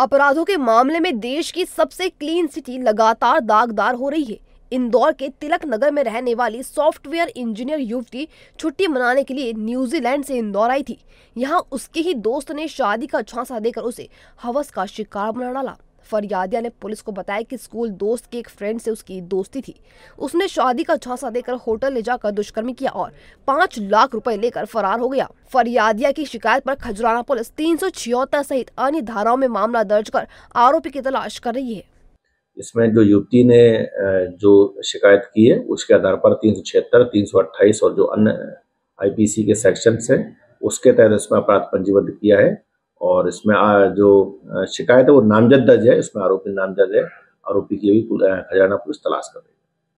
अपराधों के मामले में देश की सबसे क्लीन सिटी लगातार दागदार हो रही है इंदौर के तिलक नगर में रहने वाली सॉफ्टवेयर इंजीनियर युवती छुट्टी मनाने के लिए न्यूजीलैंड से इंदौर आई थी यहाँ उसके ही दोस्त ने शादी का झांसा देकर उसे हवस का शिकार बना डाला फरियादिया ने पुलिस को बताया कि स्कूल दोस्त के एक फ्रेंड से उसकी दोस्ती थी उसने शादी का झांसा देकर होटल ले जाकर दुष्कर्म किया और पाँच लाख रुपए लेकर फरार हो गया फरियादिया की शिकायत पर खजुराना पुलिस तीन सहित अन्य धाराओं में मामला दर्ज कर आरोपी की तलाश कर रही है इसमें जो युवती ने जो शिकायत की है उसके आधार पर तीन सौ छिहत्तर तीन सौ अट्ठाईस और जो अन्य आईपीसी के सेक्शन है उसके तहत इसमें अपराध पंजीबद्ध किया है और इसमें जो शिकायत है वो नामजद दर्ज है इसमें आरोपी नामजद है आरोपी की भी खजाना पुलिस तलाश कर रही है